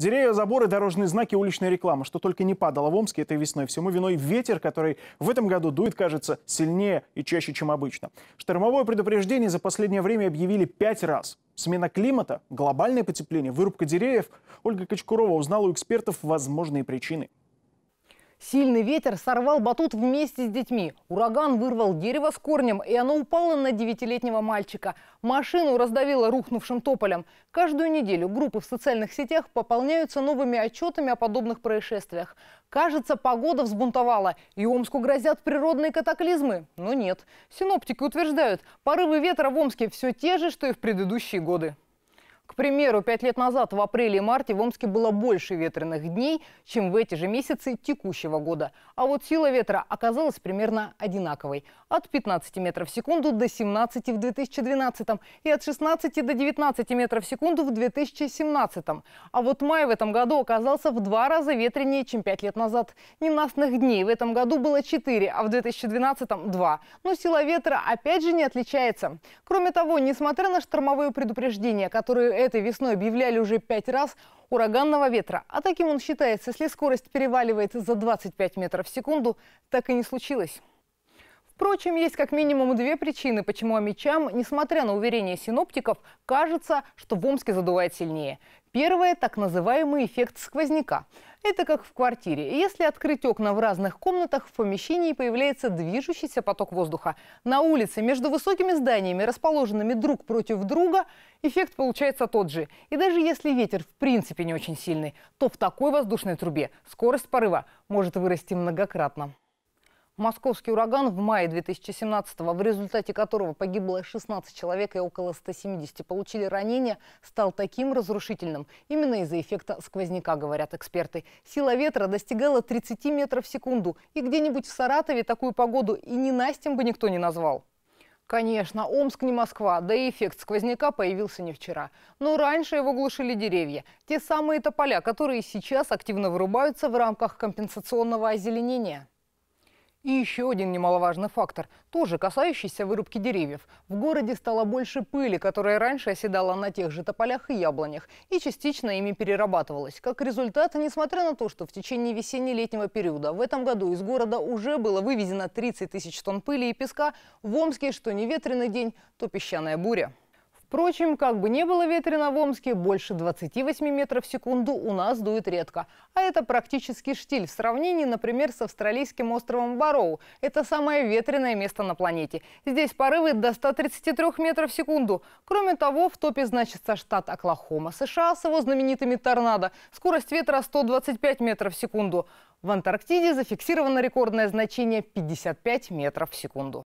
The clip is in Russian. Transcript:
Деревья, заборы, дорожные знаки, уличная реклама. Что только не падало в Омске этой весной. Всему виной ветер, который в этом году дует, кажется, сильнее и чаще, чем обычно. Штормовое предупреждение за последнее время объявили пять раз. Смена климата, глобальное потепление, вырубка деревьев. Ольга Кочкурова узнала у экспертов возможные причины. Сильный ветер сорвал батут вместе с детьми. Ураган вырвал дерево с корнем, и оно упало на девятилетнего мальчика. Машину раздавило рухнувшим тополем. Каждую неделю группы в социальных сетях пополняются новыми отчетами о подобных происшествиях. Кажется, погода взбунтовала, и Омску грозят природные катаклизмы. Но нет. Синоптики утверждают, порывы ветра в Омске все те же, что и в предыдущие годы примеру, пять лет назад в апреле и марте в Омске было больше ветреных дней, чем в эти же месяцы текущего года. А вот сила ветра оказалась примерно одинаковой. От 15 метров в секунду до 17 в 2012 и от 16 до 19 метров в секунду в 2017. А вот май в этом году оказался в два раза ветренее, чем пять лет назад. Ненастных дней в этом году было 4, а в 2012 – 2. Но сила ветра опять же не отличается. Кроме того, несмотря на штормовые предупреждения, которые этой весной объявляли уже пять раз ураганного ветра. А таким он считается, если скорость переваливает за 25 метров в секунду, так и не случилось. Впрочем, есть как минимум две причины, почему амичам, несмотря на уверение синоптиков, кажется, что в Омске задувает сильнее. Первое – так называемый эффект сквозняка. Это как в квартире. Если открыть окна в разных комнатах, в помещении появляется движущийся поток воздуха. На улице между высокими зданиями, расположенными друг против друга, эффект получается тот же. И даже если ветер в принципе не очень сильный, то в такой воздушной трубе скорость порыва может вырасти многократно. Московский ураган в мае 2017-го, в результате которого погибло 16 человек и около 170 получили ранения, стал таким разрушительным. Именно из-за эффекта сквозняка, говорят эксперты. Сила ветра достигала 30 метров в секунду. И где-нибудь в Саратове такую погоду и не Настем бы никто не назвал. Конечно, Омск не Москва, да и эффект сквозняка появился не вчера. Но раньше его глушили деревья. Те самые тополя, которые сейчас активно вырубаются в рамках компенсационного озеленения. И еще один немаловажный фактор, тоже касающийся вырубки деревьев. В городе стало больше пыли, которая раньше оседала на тех же тополях и яблонях, и частично ими перерабатывалась. Как результат, несмотря на то, что в течение весенне-летнего периода в этом году из города уже было вывезено 30 тысяч тонн пыли и песка, в Омске что не ветреный день, то песчаная буря. Впрочем, как бы не было ветрено в Омске, больше 28 метров в секунду у нас дует редко. А это практически штиль в сравнении, например, с австралийским островом Бароу. Это самое ветреное место на планете. Здесь порывы до 133 метров в секунду. Кроме того, в топе значится штат Оклахома, США с его знаменитыми торнадо. Скорость ветра 125 метров в секунду. В Антарктиде зафиксировано рекордное значение 55 метров в секунду.